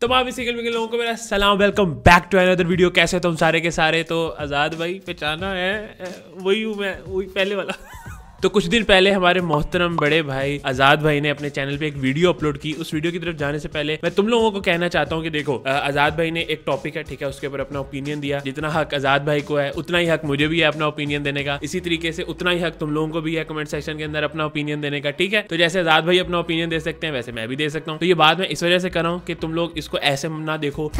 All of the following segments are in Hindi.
तमाम सिंगल विंगल लोगों को मेरा सलाम welcome back to another video कैसे तुम सारे के सारे तो आज़ाद भाई पहचाना है वही हूँ मैं वही पहले वाला तो कुछ दिन पहले हमारे मोहतरम बड़े भाई आजाद भाई ने अपने चैनल पे एक वीडियो अपलोड की उस वीडियो की तरफ जाने से पहले मैं तुम लोगों को कहना चाहता हूँ कि देखो आजाद भाई ने एक टॉपिक है ठीक है उसके ऊपर अपना ओपिनियन दिया जितना हक आजाद भाई को है उतना ही हक मुझे भी है अपना ओपिनियन देने का इसी तरीके से उतना ही हक तुम लोगों को भी है कमेंट सेक्शन के अंदर अपना ओपिनियन देने का ठीक है तो जैसे आजाद भाई अपना ओपिनियन दे सकते हैं वैसे मैं भी दे सकता हूँ तो ये बात मैं इस वजह से कर रहा हूँ कि तुम लोग इसको ऐसे ना देखो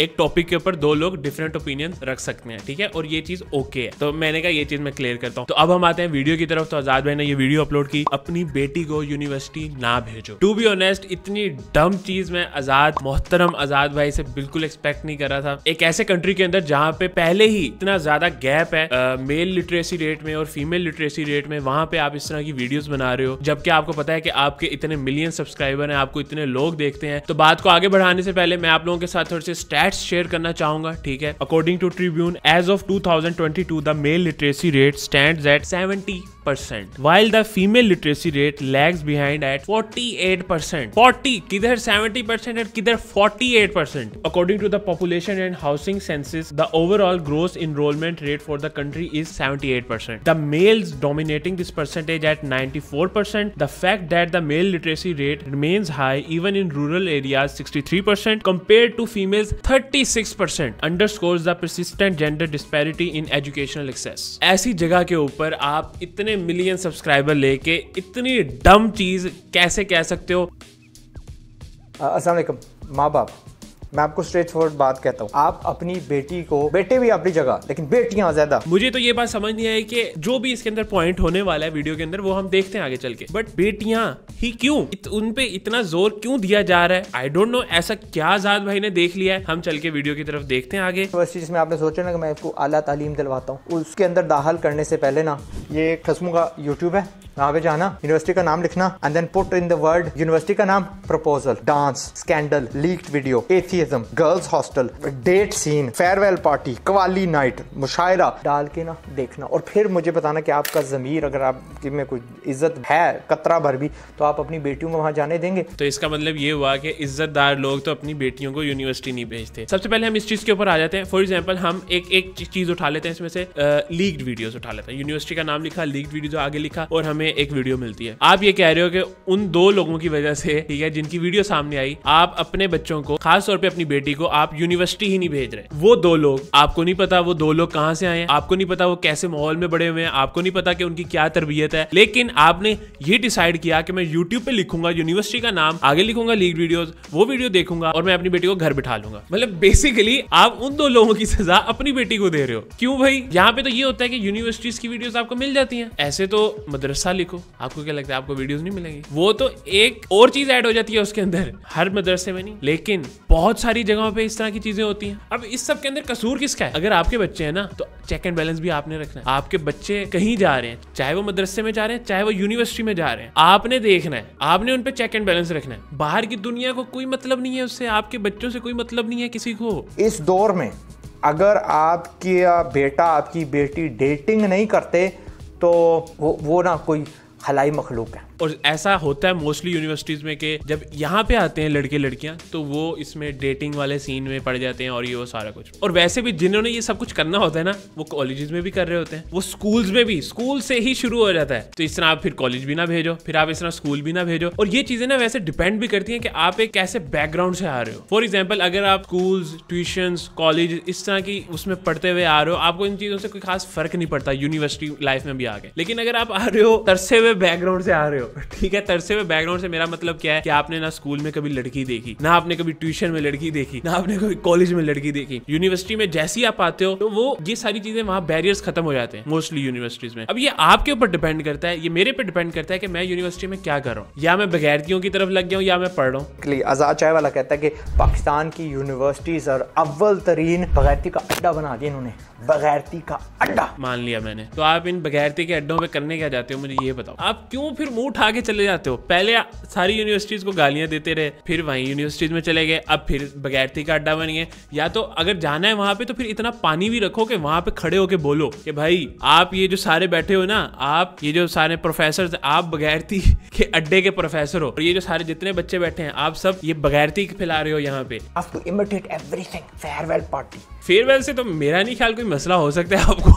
एक टॉपिक के ऊपर दो लोग डिफरेंट ओपिनियन रख सकते हैं ठीक है और ये चीज ओके है तो मैंने कहा ये चीज मैं क्लियर करता हूँ तो अब हम आते हैं वीडियो की तरफ तो आजाद भाई ने ये वीडियो अपलोड की अपनी बेटी को यूनिवर्सिटी ना भेजो टू बी ऑनेस्ट इतनी डम चीज में आजाद मोहतरम आजाद भाई से बिल्कुल एक्सपेक्ट नहीं कर रहा था एक ऐसे कंट्री के अंदर जहाँ पे पहले ही इतना ज्यादा गैप है मेल लिटरेसी रेट में और फीमेल लिटरेसी रेट में वहां पे आप इस तरह की वीडियोस बना रहे हो जबकि आपको पता है कि आपके इतने मिलियन सब्सक्राइबर हैं आपको इतने लोग देखते हैं तो बात को आगे बढ़ाने से पहले मैं आप लोगों के साथ थोड़े से स्टैट्स शेयर करना चाहूंगा ठीक है according to Tribune as of today male literacy rate stand Z70 while the female literacy rate lags behind at 48 percent 40 kither 70 percent and kither 48 percent according to the population and housing census the overall gross enrolment rate for the country is 78 percent the males dominating this percentage at 94 percent the fact that the male literacy rate remains high even in rural areas 63 percent compared to females 36 percent underscores the persistent gender disparity in educational access aisi jagah ke upar aap itne इतने मिलियन सब्सक्राइबर लेके इतनी डम चीज कैसे कह सकते हो असल माँ बाप मैं आपको स्ट्रेट फॉरवर्ड बात कहता हूँ आप अपनी बेटी को बेटे भी अपनी जगह लेकिन बेटियां ज्यादा मुझे तो ये बात समझ नहीं आई कि जो भी इसके अंदर पॉइंट होने वाला है वीडियो के अंदर वो हम देखते हैं आगे चल के बट बेटियां ही क्यों इत, उन पे इतना जोर क्यों दिया जा रहा है आई डोंट नो ऐसा क्या आजाद भाई ने देख लिया है हम चल के वीडियो की तरफ देखते हैं आगे यूनिवर्सिटी तो जिसमें आपने सोचा ना कि मैं इसको आला तालीम दिलवाता हूँ उसके अंदर दाखिल करने से पहले ना ये खसमू का यूट्यूब है वहाँ पे जाना यूनिवर्सिटी का नाम लिखना and then put in the word university का नाम proposal dance scandal leaked video एथी enthusiasm girls hostel date scene farewell party qawwali night mushaira डाल के ना देखना और फिर मुझे बताना कि आपका ज़मीर अगर आप कि में कोई इज्जत है कतरा भर भी तो आप अपनी बेटियों को वहाँ जाने देंगे तो इसका मतलब ये हुआ कि इज्जतदार लोग तो अपनी बेटियों को यूनिवर्सिटी नहीं भेजते सबसे पहले हम इस चीज़ के ऊपर आ जाते हैं फॉर एग्जाम्पल हम एक एक चीज़ उठा लेते हैं इसमें से लीक्ड वीडियोस उठा लेते हैं यूनिवर्सिटी का नाम लिखा लीक्ड वीडियो आगे लिखा और हमें एक वीडियो मिलती है आप ये कह रहे हो कि उन दो लोगों की वजह से ठीक है जिनकी वीडियो सामने आई आप अपने बच्चों को खास तौर पर अपनी बेटी को आप यूनिवर्सिटी ही नहीं भेज रहे वो दो लोग आपको नहीं पता वो दो लोग कहाँ से आए आपको नहीं पता वो कैसे माहौल में बड़े हुए हैं आपको नहीं पता कि उनकी क्या तरबियत है लेकिन आपने ये डिसाइड किया कि मैं यूट्यूब पे लिखूंगा यूनिवर्सिटी का नाम आगे लिखूंगा लीग वीडियो वो वीडियो देखूंगा और मैं अपनी बेटी को घर बिठा लूंगा मतलब बेसिकली आप उन दो लोगों की सजा अपनी बेटी को दे रहे हो क्यों भाई यहाँ पे तो ये होता है कि यूनिवर्सिटीज की वीडियोस आपको मिल जाती हैं ऐसे तो मदरसा लिखो आपको क्या लगता है आपको वीडियोस नहीं मिलेंगी वो तो एक और चीज ऐड हो जाती है उसके अंदर हर मदरसे में नहीं लेकिन बहुत बहुत सारी जगहों पे इस तरह की चीजें होती हैं अब इस सब के अंदर कसूर किसका है अगर आपके बच्चे हैं ना तो चेक एंड बैलेंस भी आपने रखना है आपके बच्चे कहीं जा रहे हैं चाहे वो मदरसे में जा रहे हैं चाहे वो यूनिवर्सिटी में जा रहे हैं आपने देखना है आपने उनपे चेक एंड बैलेंस रखना है बाहर की दुनिया को कोई मतलब नहीं है उससे आपके बच्चों से कोई मतलब नहीं है किसी को इस दौर में अगर आपके बेटा आपकी बेटी डेटिंग नहीं करते तो वो वो ना कोई हलाई मखलूक है और ऐसा होता है मोस्टली यूनिवर्सिटीज़ में कि जब यहाँ पे आते हैं लड़के लड़कियां तो वो इसमें डेटिंग वाले सीन में पड़ जाते हैं और ये वो सारा कुछ और वैसे भी जिन्होंने ये सब कुछ करना होता है ना वो कॉलेज में भी कर रहे होते हैं वो स्कूल में भी स्कूल से ही शुरू हो जाता है तो इस तरह आप फिर कॉलेज भी ना भेजो फिर आप इस तरह स्कूल भी ना भेजो और ये चीज़ें ना वैसे डिपेंड भी करती है कि आप एक कैसे बैकग्राउंड से आ रहे हो फॉर एग्जाम्पल अगर आप स्कूल ट्यूशन कॉलेज इस तरह की उसमें पढ़ते हुए आ रहे हो आपको इन चीज़ों से कोई खास फर्क नहीं पड़ता यूनिवर्सिटी लाइफ में भी आगे लेकिन अगर आप आ रहे हो तरसे हुए बैकग्राउंड से आ रहे हो ठीक है तरसे में बैकग्राउंड से मेरा मतलब क्या है कि आपने ना स्कूल में कभी लड़की देखी ना आपने कभी ट्यूशन में लड़की देखी ना आपने कभी कॉलेज में लड़की देखी यूनिवर्सिटी में जैसी आप आते हो तो वो ये सारी चीजें वहां बैरियर्स खत्म हो जाते हैं मोस्टली यूनिवर्सिटीज में अब ये आपके ऊपर डिपेंड करता है ये मेरे पे डिपेंड करता है कि मैं यूनिवर्सिटी में क्या कर रहा हूँ या मैं बगैरतियों की तरफ लग गया हूँ या मैं पढ़ रहा हूँ आजाद चाय वाला कहता है कि पाकिस्तान की यूनिवर्सिटीज और अव्वल तरीन बगैरती का अड्डा बना दिया इन्होंने बगैरती का अड्डा मान लिया मैंने तो आप इन बगैरती के अड्डों पे करने क्या जाते हो मुझे ये बताओ आप क्यों फिर मुंह उठा के चले जाते हो पहले सारी यूनिवर्सिटीज को गालियां देते रहे फिर वही यूनिवर्सिटीज में चले गए अब फिर बगैरती का अड्डा बन या तो अगर जाना है वहां पे तो फिर इतना पानी भी रखो कि वहां पे खड़े होके बोलो कि भाई आप ये जो सारे बैठे हो ना आप ये जो सारे प्रोफेसर आप बगैरती के अड्डे के प्रोफेसर हो और ये जो सारे जितने बच्चे बैठे हैं आप सब ये बगैरती फैला रहे हो यहाँ पे फेयरवेल पार्टी फेयरवेल से तो मेरा नहीं ख्याल कोई मसला हो सकता है आपको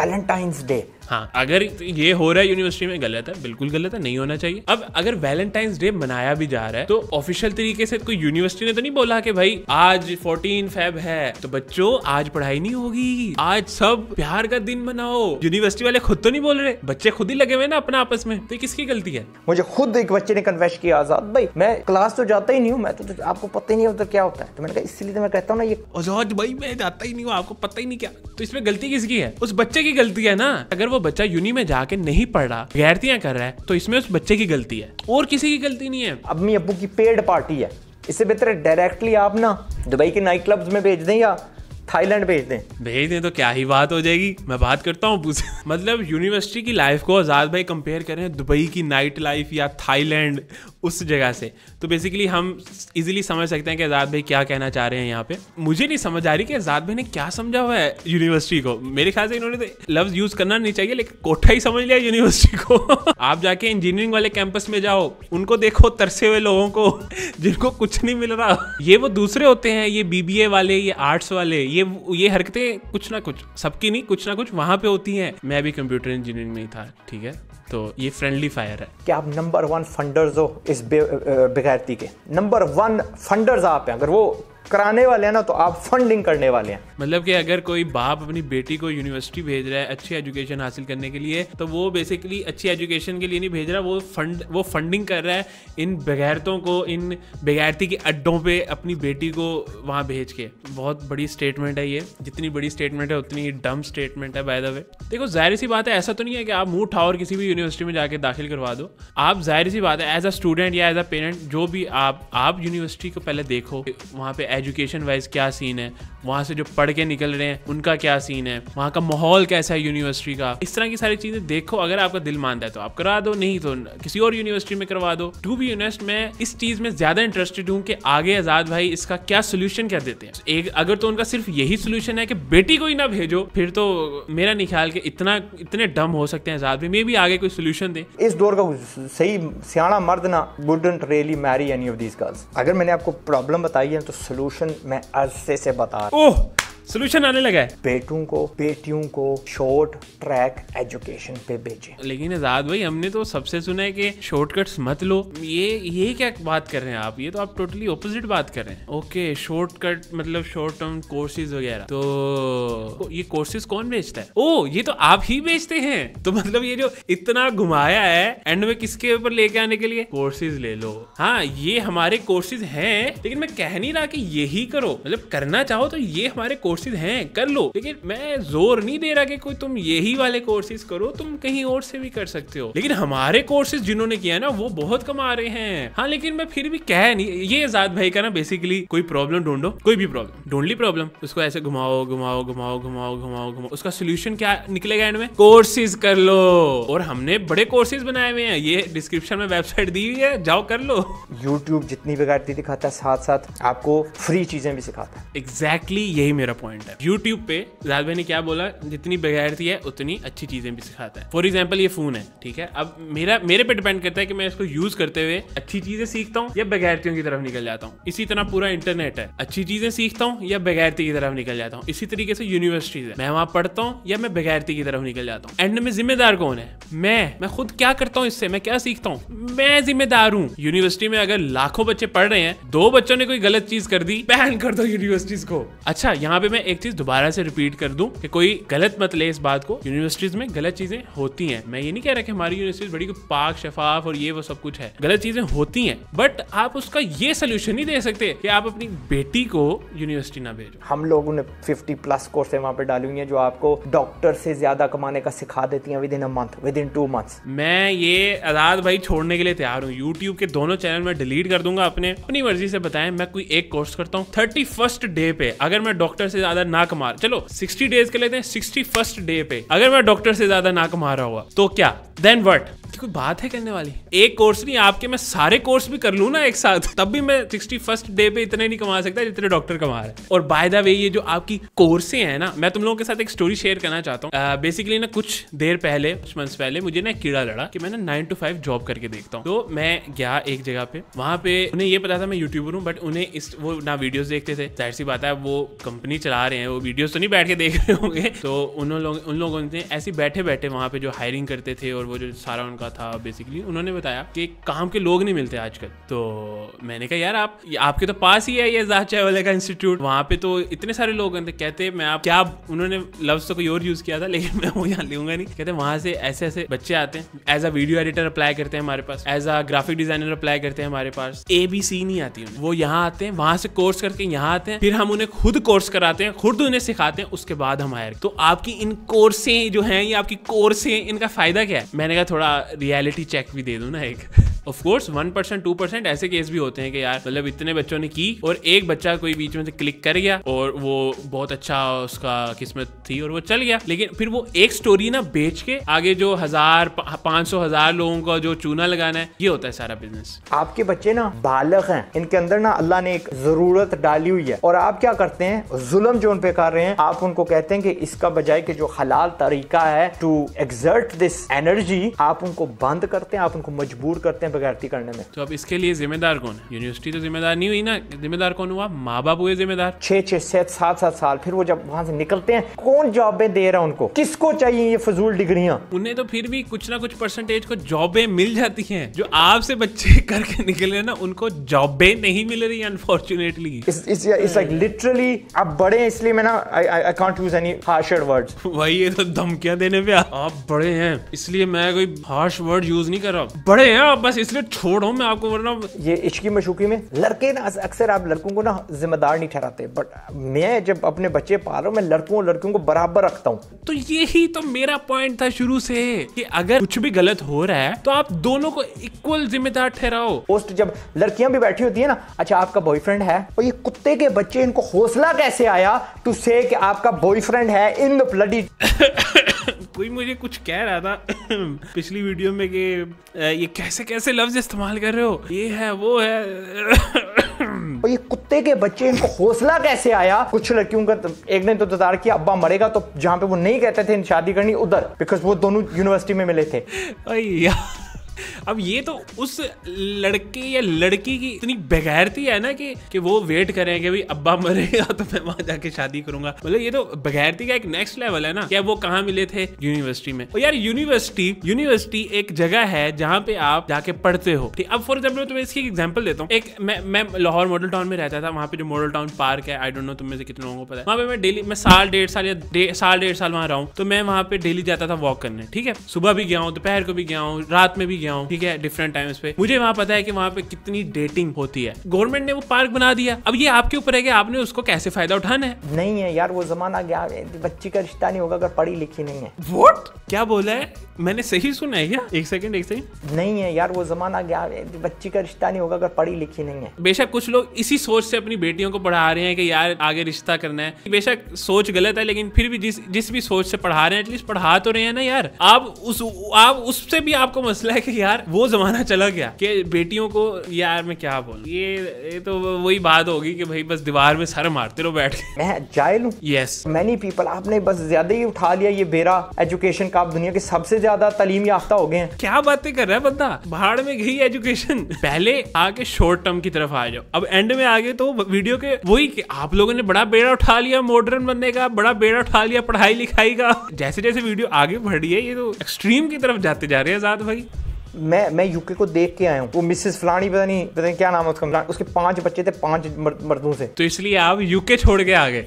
वैलेंटाइंस डे हाँ अगर ये हो रहा है यूनिवर्सिटी में गलत है बिल्कुल गलत है नहीं होना चाहिए अब अगर वैलेंटाइंस डे मनाया भी जा रहा है तो ऑफिशियल तरीके से कोई यूनिवर्सिटी ने तो नहीं बोला कि भाई आज फोर्टीन फेब है तो बच्चों आज पढ़ाई नहीं होगी आज सब प्यार का दिन मनाओ यूनिवर्सिटी वाले खुद तो नहीं बोल रहे बच्चे खुद ही लगे हुए ना अपना आपस में तो किसकी गलती है मुझे खुद एक बच्चे ने कन्वेस्ट किया आजाद भाई मैं क्लास तो जाता ही नहीं हूँ मैं तो, तो आपको पता ही नहीं होता क्या होता है तो मैंने कहा इसलिए तो मैं कहता हूँ ना ये आजाद भाई मैं जाता ही नहीं हूँ आपको पता ही नहीं क्या तो इसमें गलती किसकी है उस बच्चे की गलती है ना अगर वो बच्चा यूनि में जाके नहीं पढ़ रहा गैरतियां कर रहा है तो इसमें उस बच्चे की गलती है और किसी की गलती नहीं है अम्मी अबू की पेड पार्टी है इससे बेहतर डायरेक्टली आप ना दुबई के नाइट क्लब्स में भेज दें या थाईलैंड भेज दें भेज दें तो क्या ही बात हो जाएगी मैं बात करता हूँ अबू से मतलब यूनिवर्सिटी की लाइफ को आज़ाद भाई कंपेयर करें दुबई की नाइट लाइफ या थाईलैंड उस जगह से तो बेसिकली हम इजीली समझ सकते हैं कि आज़ाद भाई क्या कहना चाह रहे हैं यहाँ पे मुझे नहीं समझ आ रही कि आज़ाद भाई ने क्या समझा हुआ है यूनिवर्सिटी को मेरे ख्याल से इन्होंने तो लफ्ज़ यूज़ करना नहीं चाहिए लेकिन कोठा ही समझ लिया यूनिवर्सिटी को आप जाके इंजीनियरिंग वाले कैंपस में जाओ उनको देखो तरसे हुए लोगों को जिनको कुछ नहीं मिल रहा ये वो दूसरे होते हैं ये बीबीए वाले ये आर्ट्स वाले ये ये हरकतें कुछ ना कुछ सबकी नहीं कुछ ना कुछ वहां पे होती है मैं भी कंप्यूटर इंजीनियरिंग में ही था ठीक है तो ये फ्रेंडली फायर है क्या आप नंबर वन फंडर्स हो इस बेगैरती के नंबर वन फंडर्स आप हैं अगर वो कराने वाले हैं ना तो आप फंडिंग करने वाले हैं मतलब कि अगर कोई बाप अपनी बेटी को यूनिवर्सिटी भेज रहा है अच्छी एजुकेशन हासिल करने के लिए तो वो बेसिकली अच्छी एजुकेशन के लिए नहीं भेज रहा वो फंड वो फंडिंग कर रहा है इन बगैरतों को इन बगैरती के अड्डों पे अपनी बेटी को वहाँ भेज के बहुत बड़ी स्टेटमेंट है ये जितनी बड़ी स्टेटमेंट है उतनी डम स्टेटमेंट है बाय द वे देखो जाहिर सी बात है ऐसा तो नहीं है कि आप मुंह उठाओ और किसी भी यूनिवर्सिटी में जाके दाखिल करवा दो आप जाहिर सी बात है एज अ स्टूडेंट या एज अ पेरेंट जो भी आप आप यूनिवर्सिटी को पहले देखो वहाँ पे एजुकेशन वाइज क्या सीन है वहाँ से जो पढ़ के निकल रहे हैं उनका क्या सीन है वहाँ का माहौल कैसा है यूनिवर्सिटी का इस तरह की सारी चीज़ें देखो अगर आपका दिल मानता है तो आप करा दो नहीं तो किसी और यूनिवर्सिटी में करवा दो टू बी यूनिस्ट मैं इस चीज़ में ज़्यादा इंटरेस्टेड हूँ कि आगे आज़ाद भाई इसका क्या सोल्यूशन क्या देते हैं एक अगर तो उनका सिर्फ यही सोल्यूशन है कि बेटी को ही ना भेजो फिर तो मेरा नहीं ख्याल कि इतना इतने डम हो सकते हैं आज़ाद भाई मे भी आगे कोई सोल्यूशन दे इस दौर का सही सियाणा मर्द ना wouldn't really marry any of these girls अगर मैंने आपको प्रॉब्लम बताई है तो सोल्यूशन सोल्यूशन मैं अरसे से बता रहा ओह सोल्यूशन आने लगा है बेटों को बेटियों को शॉर्ट ट्रैक एजुकेशन पे भेजे लेकिन आजाद भाई हमने तो सबसे सुना है कि शॉर्टकट मत लो ये ये क्या बात कर रहे हैं आप ये तो आप टोटली ऑपोजिट बात कर रहे हैं ओके शॉर्टकट मतलब शॉर्ट टर्म कोर्सेज वगैरह तो ये कोर्सेज कौन बेचता है ओ oh, ये तो आप ही बेचते हैं तो मतलब ये जो इतना घुमाया है एंड में किसके ऊपर लेके आने के लिए कोर्सेज ले लो हाँ ये हमारे कोर्सेज हैं लेकिन मैं कह नहीं रहा कि यही करो मतलब करना चाहो तो ये हमारे कोर्सेज कोर्सेज हैं कर लो लेकिन मैं जोर नहीं दे रहा कि कोई तुम यही वाले कोर्सेज करो तुम कहीं और से भी कर सकते हो लेकिन हमारे कोर्सेज जिन्होंने किया ना वो बहुत कमा रहे हैं हाँ लेकिन मैं फिर भी कह नहीं ये आजाद भाई का ना बेसिकली कोई प्रॉब्लम ढूंढो कोई भी प्रॉब्लम ढूंढ ली प्रॉब्लम उसको ऐसे घुमाओ घुमाओ घुमाओ घुमाओ घुमाओ घुमाओ उसका सोल्यूशन क्या निकलेगा एंड में कोर्सेज कर लो और हमने बड़े कोर्सेज बनाए हुए हैं ये डिस्क्रिप्शन में वेबसाइट दी हुई है जाओ कर लो यूट्यूब जितनी बेकार दिखाता है साथ साथ आपको फ्री चीजें भी सिखाता है एग्जैक्टली exactly यही मेरा पॉइंट है यूट्यूब पे राहत ने क्या बोला जितनी बगैरती है उतनी अच्छी चीजें भी सिखाता है फॉर एग्जाम्पल ये फोन है ठीक है अब मेरा मेरे पे डिपेंड करता है कि मैं इसको यूज करते हुए अच्छी चीजें सीखता हूँ या बगैरतियों की तरफ निकल जाता हूँ इसी तरह पूरा इंटरनेट है अच्छी चीजें सीखता हूँ या बगैरती की तरफ निकल जाता हूँ इसी तरीके से यूनिवर्सिटीज है मैं वहां पढ़ता हूँ या मैं बगैरती की तरफ निकल जाता हूँ एंड में जिम्मेदार कौन है मैं मैं खुद क्या करता हूँ इससे मैं क्या सीखता हूँ मैं जिम्मेदार हूँ यूनिवर्सिटी में अगर लाखों बच्चे पढ़ रहे हैं दो बच्चों ने कोई गलत चीज कर दी बैन कर दो यूनिवर्सिटीज को अच्छा यहाँ पे मैं एक चीज दोबारा से रिपीट कर दूं कि कोई गलत मत ले इस बात को यूनिवर्सिटीज में गलत चीजें होती हैं मैं ये नहीं कह रहा कि हमारी यूनिवर्सिटीज बड़ी को पाक शफाफ और ये वो सब कुछ है गलत चीजें होती हैं बट आप उसका ये सोल्यूशन नहीं दे सकते कि आप अपनी बेटी को यूनिवर्सिटी ना भेजो हम लोगों ने फिफ्टी प्लस कोर्सें वहाँ पे डाली हुई है जो आपको डॉक्टर से ज्यादा कमाने का सिखा देती है within a month within two month मैं ये आजाद भाई छोड़ने के लिए तैयार हूँ यूट्यूब के दोनों चैनल में डिलीट कर दूंगा अपने अपनी मर्जी से बताएं मैं कोई एक कोर्स करता हूँ थर्टी फर्स्ट डे पे अगर मैं डॉक्टर से ज्यादा नाक मार चलो सिक्सटी डेज के लेते हैं सिक्सटी फर्स्ट डे पे अगर मैं डॉक्टर से ज्यादा नाक मार रहा हुआ तो क्या देन वट कोई बात है करने वाली एक कोर्स नहीं आपके मैं सारे कोर्स भी कर लू ना एक साथ तब भी मैं सिक्सटी फर्स्ट डे पे इतने नहीं कमा सकता जितने डॉक्टर कमा रहे और बाय द वे ये जो आपकी कोर्सें हैं ना मैं तुम लोगों के साथ एक स्टोरी शेयर करना चाहता हूँ बेसिकली uh, ना कुछ देर पहले कुछ मंथ पहले मुझे ना कीड़ा लड़ा कि मैं ना नाइन टू फाइव जॉब करके देखता हूँ तो मैं गया एक जगह पे वहां पे उन्हें ये पता था मैं यूट्यूबर हूँ बट उन्हें इस वो ना वीडियोज देखते थे जाहिर सी बात है वो कंपनी चला चला रहे हैं वो वीडियोस तो नहीं बैठ के देख रहे होंगे तो उन लोग उन लोगों ने ऐसे बैठे बैठे वहाँ पे जो हायरिंग करते थे और वो जो सारा उनका था बेसिकली उन्होंने बताया कि काम के लोग नहीं मिलते आजकल तो मैंने कहा यार आप आपके तो पास ही है ये जहा चाय वाले का इंस्टीट्यूट वहाँ पे तो इतने सारे लोग थे कहते मैं आप क्या उन्होंने लफ्ज तो कोई और यूज़ किया था लेकिन मैं वो यहाँ लूंगा नहीं कहते वहाँ से ऐसे ऐसे बच्चे आते हैं as a video editor apply करते हैं हमारे पास as a graphic designer apply करते हैं हमारे पास ए बी सी नहीं आती वो यहाँ आते हैं वहाँ से कोर्स करके यहाँ आते हैं फिर हम उन्हें खुद कोर्स कराते हैं सिखाते हैं खुद उन्हें सिखाते हैं उसके बाद हम हायर तो आपकी इन कोर्सें जो हैं ये आपकी कोर्सें इनका फायदा क्या है मैंने कहा थोड़ा रियलिटी चेक भी दे दो ना एक of course one percent two percent ऐसे केस भी होते हैं कि यार मतलब इतने बच्चों ने की और एक बच्चा कोई बीच में से क्लिक कर गया और वो बहुत अच्छा उसका किस्मत थी और वो चल गया लेकिन फिर वो एक स्टोरी ना बेच के आगे जो हजार पांच सौ हजार लोगों का जो चूना लगाना है ये होता है सारा बिजनेस आपके बच्चे ना बालक हैं इनके अंदर ना अल्लाह ने एक जरूरत डाली हुई है और आप क्या करते हैं जुलम जो उन पे कर रहे हैं आप उनको कहते हैं कि इसका बजाय के जो हलाल तरीका है टू एग्जर्ट दिस एनर्जी आप उनको बंद करते हैं आप उनको मजबूर करते हैं बगैरती करने में तो अब इसके लिए जिम्मेदार कौन है यूनिवर्सिटी तो जिम्मेदार नहीं हुई ना जिम्मेदार कौन हुआ माँ बाप हुए जिम्मेदार छः छः सात सात सात साल फिर वो जब वहाँ से निकलते हैं कौन जॉबें दे रहा है उनको किसको चाहिए ये फजूल डिग्रिया उन्हें तो फिर भी कुछ ना कुछ परसेंटेज को जॉबें मिल जाती है जो आपसे बच्चे करके निकले ना उनको जॉबें नहीं मिल रही अनफॉर्चुनेटली लिटरली आप बड़े इसलिए मैं ना I can't use any harsh word वही ये तो धमकियां देने पे आप बड़े हैं इसलिए मैं कोई हार्श वर्ड यूज नहीं कर रहा बड़े हैं आप बस इसलिए छोड़ो मैं आपको वरना ये इश्की मशूकी में लड़के ना अक्सर आप लड़कों को ना जिम्मेदार नहीं ठहराते बट मैं जब अपने बच्चे पाल रहा हूँ मैं लड़कों और लड़कियों को बराबर रखता हूँ तो यही तो मेरा पॉइंट था शुरू से कि अगर कुछ भी गलत हो रहा है तो आप दोनों को इक्वल जिम्मेदार ठहराओ पोस्ट जब लड़कियां भी बैठी होती है ना अच्छा आपका बॉयफ्रेंड है और ये कुत्ते के बच्चे इनको हौसला कैसे आया टू से आपका बॉयफ्रेंड है इन द ब्लडी कोई मुझे कुछ कह रहा था पिछली वीडियो में कि ये कैसे कैसे लफ्ज इस्तेमाल कर रहे हो ये है वो है और ये कुत्ते के बच्चे इनको हौसला कैसे आया कुछ लड़कियों का तो, एक दिन तो इंतजार किया अब्बा मरेगा तो जहाँ पे वो नहीं कहते थे शादी करनी उधर बिकॉज वो दोनों यूनिवर्सिटी में मिले थे भैया अब ये तो उस लड़के या लड़की की इतनी बगैरती है ना कि कि वो वेट करें कि भाई अब्बा मरेगा तो मैं वहां जाके शादी करूंगा मतलब ये तो बगैरती का एक नेक्स्ट लेवल है ना क्या वो कहाँ मिले थे यूनिवर्सिटी में और यार यूनिवर्सिटी यूनिवर्सिटी एक जगह है जहाँ पे आप जाके पढ़ते हो ठीक अब फॉर एग्जाम्पल तुम्हें इसकी एग्जाम्पल देता हूँ एक मैं मैं लाहौर मॉडल टाउन में रहता था वहाँ पे जो मॉडल टाउन पार्क है आई डोंट नो तुम्हें से कितने लोगों को पता है वहाँ पे मैं डेली मैं साल डेढ़ साल या साल डेढ़ साल वहाँ रहा हूँ तो मैं वहाँ पे डेली जाता था वॉक करने ठीक है सुबह भी गया हूँ दोपहर को भी गया हूँ रात में भी गया हूँ ठीक है डिफरेंट टाइम्स पे मुझे वहाँ पता है कि वहाँ पे कितनी डेटिंग होती है गवर्नमेंट ने वो पार्क बना दिया अब ये आपके ऊपर है कि आपने उसको कैसे फायदा उठाना है नहीं है यार वो जमाना गया बच्ची का रिश्ता नहीं होगा अगर पढ़ी लिखी नहीं है वोट क्या बोला है मैंने सही सुना है क्या एक सेकंड एक सेकंड नहीं है यार वो जमाना गया बच्ची का रिश्ता नहीं होगा अगर पढ़ी लिखी नहीं है बेशक कुछ लोग इसी सोच से अपनी बेटियों को पढ़ा रहे हैं कि यार आगे रिश्ता करना है बेशक सोच गलत है लेकिन फिर भी जिस जिस भी सोच से पढ़ा रहे हैं एटलीस्ट पढ़ा तो रहे हैं ना यार आप उस आप उससे भी आपको मसला है कि यार वो जमाना चला गया कि बेटियों को यार मैं क्या बोल ये, ये तो वही बात होगी कि भाई बस दीवार में सर मारते रहो बैठ के मैं चाय लूँ यस मैनी पीपल आपने बस ज्यादा ही उठा लिया ये बेरा एजुकेशन का आप दुनिया के सबसे ज्यादा तलीम याफ्ता हो गए हैं क्या बातें कर रहा है बंदा भाड़ में गई एजुकेशन पहले आके शॉर्ट टर्म की तरफ आ जाओ अब एंड में आगे तो वीडियो के वही आप लोगों ने बड़ा बेड़ा उठा लिया मॉडर्न बनने का बड़ा बेड़ा उठा लिया पढ़ाई लिखाई का जैसे जैसे वीडियो आगे बढ़ रही है ये तो एक्सट्रीम की तरफ जाते जा रहे हैं आजाद भाई मैं मैं यूके को देख के आया हूँ वो मिसेस फलानी पता नहीं पता नहीं क्या नाम है उसका उसके पांच बच्चे थे पांच मर्दों से तो इसलिए आप यूके छोड़ के आ गए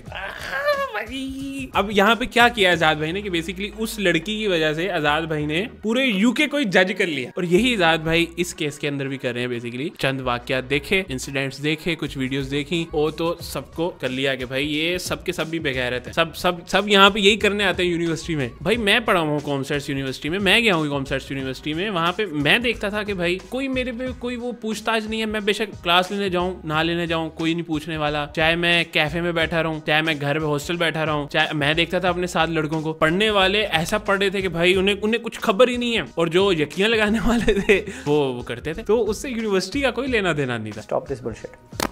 भाई अब यहाँ पे क्या किया आजाद भाई ने कि बेसिकली उस लड़की की वजह से आजाद भाई ने पूरे यूके को जज कर लिया और यही आजाद भाई इस केस के अंदर भी कर रहे हैं बेसिकली चंद वाक्य देखे इंसिडेंट्स देखे कुछ वीडियो देखी वो तो सबको कर लिया के भाई ये सबके सब भी बेगैरत है सब सब सब यहाँ पे यही करने आते हैं यूनिवर्सिटी में भाई मैं पढ़ा हूँ कॉमसर्ट्स यूनिवर्सिटी में मैं गया हूँ कॉमसर्ट्स यूनिवर्सिटी में वहाँ पे मैं देखता था कि भाई कोई मेरे पे कोई वो पूछताछ नहीं है मैं बेशक क्लास लेने जाऊँ ना लेने जाऊँ कोई नहीं पूछने वाला चाहे मैं कैफे में बैठा रहूँ चाहे मैं घर में हॉस्टल बैठा रहा हूँ चाहे मैं देखता था अपने साथ लड़कों को पढ़ने वाले ऐसा पढ़ रहे थे कि भाई उन्हें उन्हें कुछ खबर ही नहीं है और जो यकीन लगाने वाले थे वो वो करते थे तो उससे यूनिवर्सिटी का कोई लेना देना नहीं था स्टॉप दिस बुलशेट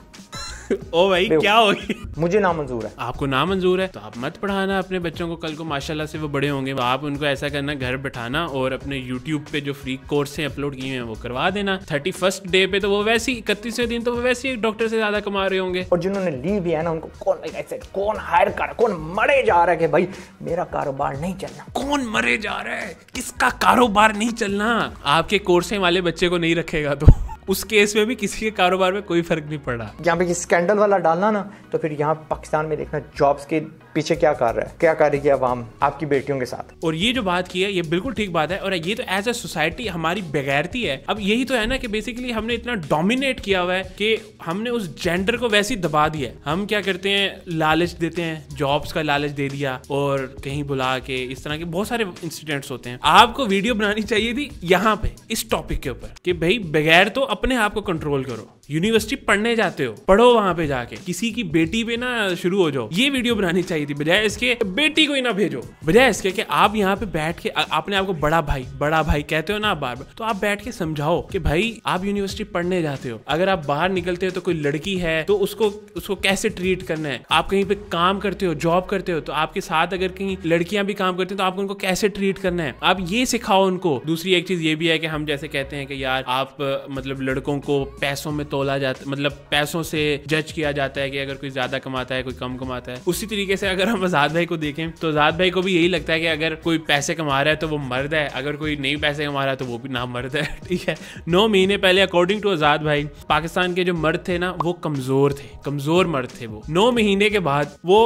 ओ भाई क्या हो गया मुझे ना मंजूर है आपको ना मंजूर है तो आप मत पढ़ाना अपने बच्चों को कल को माशाल्लाह से वो बड़े होंगे तो आप उनको ऐसा करना घर बैठाना और अपने यूट्यूब पे जो फ्री कोर्स है अपलोड किए हैं वो करवा देना थर्टी फर्स्ट डे पे तो वो वैसे ही इकतीसवें दिन तो वो वैसे ही डॉक्टर से ज्यादा कमा रहे होंगे और जिन्होंने ली भी है ना उनको कौन ऐसे कौन हायर कर कौन मरे जा रहा है भाई मेरा कारोबार नहीं चलना कौन मरे जा रहा है किसका कारोबार नहीं चलना आपके कोर्से वाले बच्चे को नहीं रखेगा तो उस केस में भी किसी के कारोबार में कोई फर्क नहीं पड़ रहा यहाँ पे स्कैंडल वाला डालना ना तो फिर यहाँ पाकिस्तान में देखना जॉब्स के पीछे क्या कर रहा है क्या कर रही है अवाम आपकी बेटियों के साथ और ये जो बात की है ये बिल्कुल ठीक बात है और ये तो एज ए सोसाइटी हमारी बेगैरती है अब यही तो है ना कि बेसिकली हमने इतना डोमिनेट किया हुआ है कि हमने उस जेंडर को वैसे ही दबा दिया हम क्या करते हैं लालच देते हैं जॉब्स का लालच दे दिया और कहीं बुला के इस तरह के बहुत सारे इंसिडेंट्स होते हैं आपको वीडियो बनानी चाहिए थी यहाँ पे इस टॉपिक के ऊपर कि भाई बगैर तो अपने आप को कंट्रोल करो यूनिवर्सिटी पढ़ने जाते हो पढ़ो वहां पे जाके किसी की बेटी पे ना शुरू हो जाओ ये वीडियो बनानी चाहिए थी बजाय इसके बेटी को ही ना भेजो बजाय इसके कि आप यहाँ पे बैठ के आपने आपको बड़ा भाई बड़ा भाई कहते हो ना आप बार बार तो आप बैठ के समझाओ कि भाई आप यूनिवर्सिटी पढ़ने जाते हो अगर आप बाहर निकलते हो तो कोई लड़की है तो उसको उसको कैसे ट्रीट करना है आप कहीं पे काम करते हो जॉब करते हो तो आपके साथ अगर कहीं लड़कियां भी काम करती हैं तो आपको उनको कैसे ट्रीट करना है आप ये सिखाओ उनको दूसरी एक चीज ये भी है कि हम जैसे कहते हैं कि यार आप मतलब लड़कों को पैसों में तोला जाता मतलब पैसों से जज किया जाता है कि अगर कोई ज्यादा कमाता है कोई कम कमाता है उसी तरीके से अगर हम आजाद भाई को देखें तो आजाद भाई को भी यही लगता है कि अगर कोई पैसे कमा रहा है तो वो मर्द है अगर कोई नहीं पैसे कमा रहा है तो वो भी ना मर्द है ठीक है नौ महीने पहले अकॉर्डिंग टू आजाद भाई पाकिस्तान के जो मर्द थे ना वो कमजोर थे कमजोर मर्द थे वो नौ महीने के बाद वो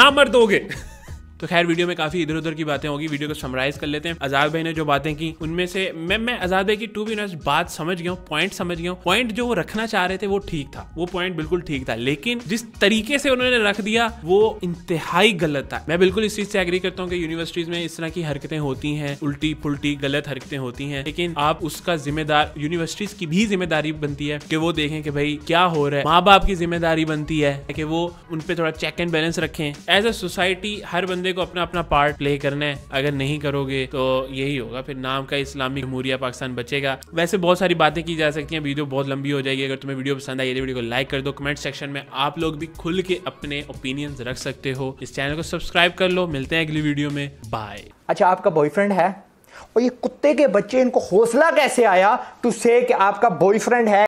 ना मर्द हो गए तो खैर वीडियो में काफ़ी इधर उधर की बातें होगी वीडियो को समराइज कर लेते हैं आजाद भाई ने जो बातें की उनमें से मैं मैं आजाद भाई की टू बी नर्स बात समझ गया पॉइंट समझ गया पॉइंट जो वो रखना चाह रहे थे वो ठीक था वो पॉइंट बिल्कुल ठीक था लेकिन जिस तरीके से उन्होंने रख दिया वो इंतहाई गलत था मैं बिल्कुल इस चीज से एग्री करता हूँ कि यूनिवर्सिटीज में इस तरह की हरकतें होती हैं उल्टी पुलटी गलत हरकतें होती हैं लेकिन आप उसका जिम्मेदार यूनिवर्सिटीज की भी जिम्मेदारी बनती है कि वो देखें कि भाई क्या हो रहा है माँ बाप की जिम्मेदारी बनती है कि वो उन पर थोड़ा चेक एंड बैलेंस रखें एज अ सोसाइटी हर बंदे बंदे को अपना अपना पार्ट प्ले करना है अगर नहीं करोगे तो यही होगा फिर नाम का इस्लामिक जमूरिया पाकिस्तान बचेगा वैसे बहुत सारी बातें की जा सकती हैं वीडियो बहुत लंबी हो जाएगी अगर तुम्हें वीडियो पसंद आई वीडियो को लाइक कर दो कमेंट सेक्शन में आप लोग भी खुल के अपने ओपिनियंस रख सकते हो इस चैनल को सब्सक्राइब कर लो मिलते हैं अगली वीडियो में बाय अच्छा आपका बॉयफ्रेंड है और ये कुत्ते के बच्चे इनको हौसला कैसे आया टू से आपका बॉयफ्रेंड है